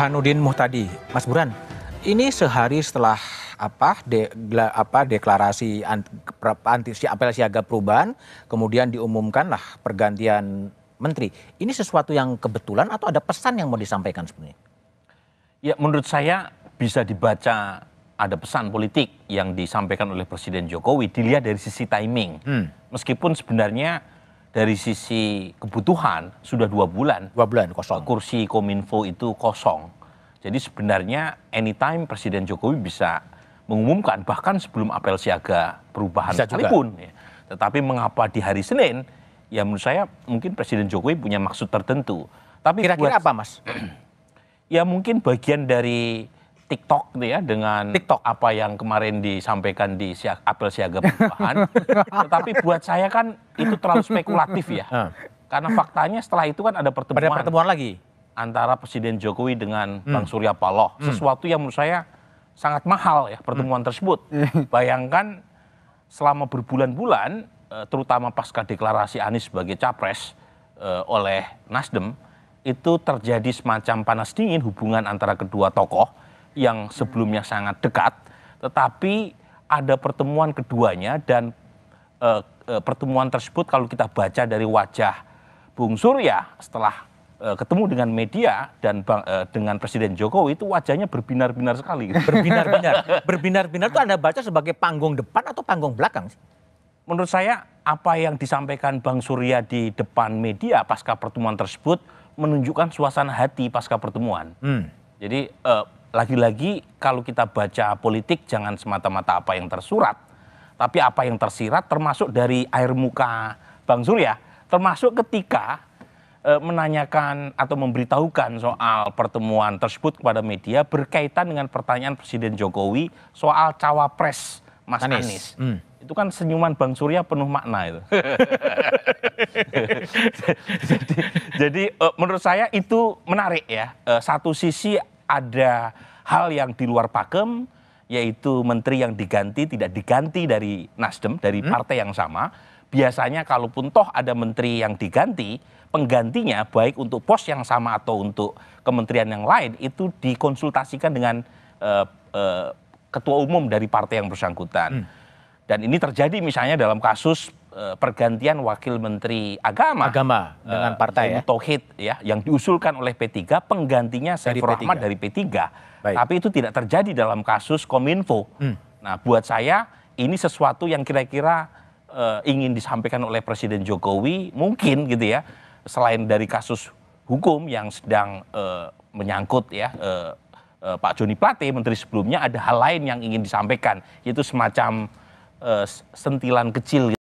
Hanudin Muhtadi, Mas Buran, ini sehari setelah apa de, apa deklarasi anti apel siaga perubahan kemudian diumumkanlah pergantian menteri. Ini sesuatu yang kebetulan atau ada pesan yang mau disampaikan sebenarnya? Ya, menurut saya bisa dibaca ada pesan politik yang disampaikan oleh Presiden Jokowi dilihat dari sisi timing. Hmm. Meskipun sebenarnya dari sisi kebutuhan sudah dua bulan. Dua bulan kosong. Kursi Kominfo itu kosong. Jadi sebenarnya anytime Presiden Jokowi bisa mengumumkan bahkan sebelum apel siaga perubahan bisa sekalipun. Juga. Ya. Tetapi mengapa di hari Senin? Ya menurut saya mungkin Presiden Jokowi punya maksud tertentu. Tapi kira-kira buat, apa, Mas? ya mungkin bagian dari TikTok gitu ya dengan TikTok. apa yang kemarin disampaikan di siag, apel siaga perubahan. Tetapi buat saya kan itu terlalu spekulatif ya. Karena faktanya setelah itu kan ada pertemuan. Ada pertemuan lagi antara Presiden Jokowi dengan hmm. Bang Surya Paloh. Hmm. Sesuatu yang menurut saya sangat mahal ya pertemuan hmm. tersebut. Bayangkan selama berbulan-bulan eh, terutama pasca deklarasi Anies sebagai capres eh, oleh Nasdem itu terjadi semacam panas dingin hubungan antara kedua tokoh yang sebelumnya sangat dekat, tetapi ada pertemuan keduanya dan e, e, pertemuan tersebut kalau kita baca dari wajah Bung Surya setelah e, ketemu dengan media dan bang, e, dengan Presiden Jokowi itu wajahnya berbinar-binar sekali. Berbinar-binar. berbinar-binar itu Anda baca sebagai panggung depan atau panggung belakang Menurut saya apa yang disampaikan Bang Surya di depan media pasca pertemuan tersebut menunjukkan suasana hati pasca pertemuan. Hmm. Jadi e, lagi-lagi kalau kita baca politik jangan semata-mata apa yang tersurat, tapi apa yang tersirat termasuk dari air muka Bang Surya, termasuk ketika e, menanyakan atau memberitahukan soal pertemuan tersebut kepada media berkaitan dengan pertanyaan Presiden Jokowi soal cawapres Mas Anies. Anies. Hmm. Itu kan senyuman Bang Surya penuh makna itu. jadi, jadi eh, menurut saya itu menarik ya. Eh, satu sisi ada hal yang di luar pakem yaitu menteri yang diganti tidak diganti dari Nasdem dari hmm? partai yang sama biasanya kalaupun toh ada menteri yang diganti penggantinya baik untuk pos yang sama atau untuk kementerian yang lain itu dikonsultasikan dengan uh, uh, ketua umum dari partai yang bersangkutan hmm. dan ini terjadi misalnya dalam kasus Eh, pergantian wakil menteri agama agama eh, dengan partai ya. Tauhid ya yang diusulkan oleh P3 penggantinya Saiful Rahmat dari P3. Baik. Tapi itu tidak terjadi dalam kasus Kominfo. Hmm. Nah, buat saya ini sesuatu yang kira-kira uh, ingin disampaikan oleh Presiden Jokowi mungkin gitu ya. Selain dari kasus hukum yang sedang uh, menyangkut ya uh, uh, Pak Joni Plate menteri sebelumnya ada hal lain yang ingin disampaikan yaitu semacam uh, sentilan kecil